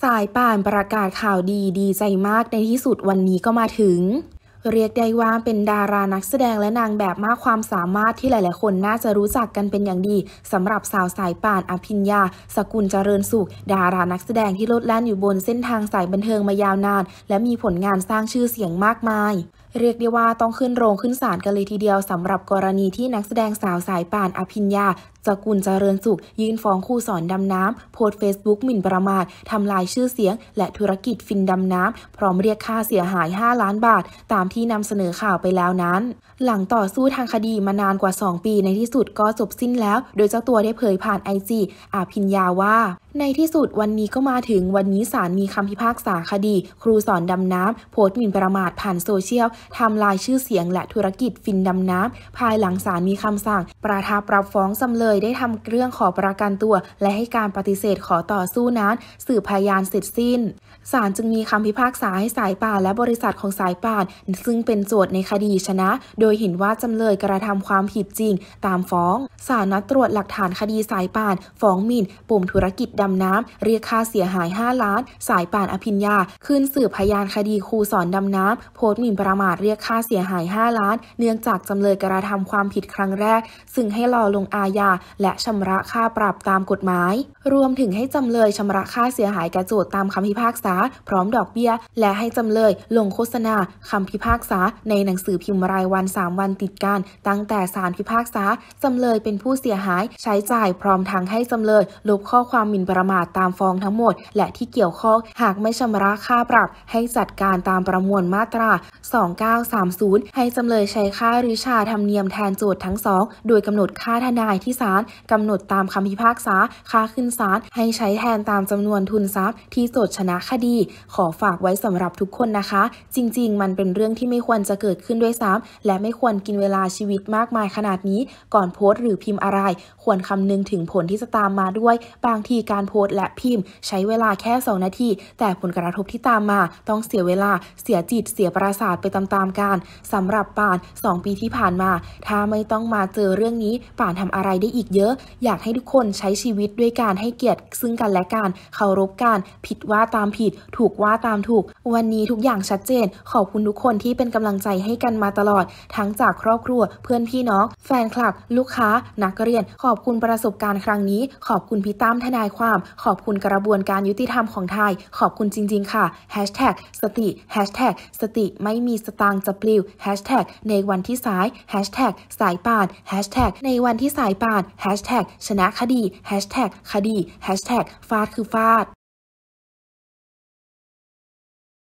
สายป่านประกาศข่าวดีดีใจมากในที่สุดวันนี้ก็มาถึงเรียกได้ว่าเป็นดารานักแสดงและนางแบบมากความสามารถที่หลาย ๆ คนน่าจะรู้จักกันเป็นอย่างดี สำหรับสาวสายป่านอภิญญา สกุลเจริญสุข ดารานักแสดงที่ลดแล่นอยู่บน เส้นทางสายบันเทิงมายาวนาน และมีผลงานสร้างชื่อเสียงมากมาย เรียกได้ว่าต้องขึ้นโรงขึ้นศาลกันเลยทีเดียวสำหรับกรณีที่นักแสดงสาวสายป่านอภิญญาสกุลเจริญสุขยื่นฟ้องครูสอนดำน้ำโพสเฟซบุ๊กหมิ่นประมาททำลายชื่อเสียง และธุรกิจฟินดำน้ำพร้อมเรียกค่าเสียหาย5ล้านบาทตามที่นำเสนอข่าวไปแล้วนั้น หลังต่อสู้ทางคดีมานานกว่า 2 ปีในที่สุดก็จบสิ้นแล้ว โดยเจ้าตัวได้เผยผ่านไอจีอาพิญญาว่าในที่สุดวันนี้ก็มาถึงวันนี้ศาลมีคำพิพากษาคดี ครูสอนดำน้ำ โพสต์หมิ่นประมาทผ่านโซเชียลทำลายชื่อเสียงและธุรกิจฟินดำน้ำ ภายหลังศาลมีคำสั่ง ประทับรับฟ้องจำเลยได้ทำเรื่องขอประกันตัว และให้การปฏิเสธขอต่อสู้นั้น สืบพยานเสร็จสิ้นศาลจึงมีคำพิพากษาให้สายป่านและบริษัทของสายป่าน ซึ่งเป็นโจทย์ในคดีชนะ โดยเห็นว่าจำเลยกระทำความผิดจริง ตามฟ้องศาลนัดตรวจหลักฐานคดีสายป่าน ฟ้องหมิ่นปมธุรกิจดำน้ำเรียกค่าเสียหาย 5 ล้าน สายป่านอภิญญาขึ้นสืบพยานคดีครูสอนดำน้ำโพสต์หมิ่นประมาทเรียกค่าเสียหาย 5 ล้าน เนื่องจากจำเลยกระทำความผิดครั้งแรก ซึ่งให้รอลงอาญา และชำระค่าปรับตามกฎหมาย รวมถึงให้จำเลยชำระค่าเสียหายแก่โจท์ตามคำพิพากษา พร้อมดอกเบี้ย และให้จำเลยลงโฆษณาคำพิพากษา ในหนังสือพิมพ์รายวัน 3 วันติดกันตั้งแต่ศาลพิพากษาจำเลยเป็นผู้เสียหายใช้จ่ายพร้อมทางให้จำเลยลบข้อความหมิ่นประมาทตามฟ้องทั้งหมด และที่เกี่ยวข้องหากไม่ชำระค่าปรับ ให้จัดการตามประมวลมาตรา 2930 ให้จำเลยใช้ค่าหรือชาธรรมเนียมแทนโจทย์ทั้งสอง โดยกำหนดค่าทนายที่ศาลกำหนดตามคำพิพากษาค่าขึ้นศาลให้ใช้แทนตามจำนวนทุนทรัพย์ที่โจทก์ชนะคดี ขอฝากไว้สำหรับทุกคนนะคะ จริงๆมันเป็นเรื่องที่ไม่ควรจะเกิดขึ้นด้วยซ้ำและไม่ควรกินเวลาชีวิตมากมายขนาดนี้ ก่อนโพสต์หรือพิมพ์อะไร ควรคำนึงถึงผลที่จะตามมาด้วย บางทีการการโพสต์และพิมพ์ใช้เวลาแค่ 2 นาที แต่ผลกระทบที่ตามมาต้องเสียเวลาเสียจิตเสียประสาทไปตามๆกันสำหรับป่าน 2 ปีที่ผ่านมา ถ้าไม่ต้องมาเจอเรื่องนี้ ป่านทำอะไรได้อีกเยอะ อยากให้ทุกคนใช้ชีวิตด้วยการให้เกียรติ ซึ่งกันและกันเคารพกันผิดว่าตามผิดถูกว่าตามถูก วันนี้ทุกอย่างชัดเจน ขอบคุณทุกคนที่เป็นกำลังใจให้กันมาตลอด ทั้งจากครอบครัวเพื่อนพี่น้องแฟนคลับลูกค้านักเรียนขอบคุณประสบการณ์ครั้งนี้ ขอบคุณพี่ตั้มทนายความามขอบคุณกระบวนการยุติธรรมของไทย ขอบคุณจริง ๆค่ะ สติ สติสติไม่มีสตางจะปลิว ในวันที่สาย สายป่านในวันที่สายป่านชนะคดี คดี ฟาดคือฟาด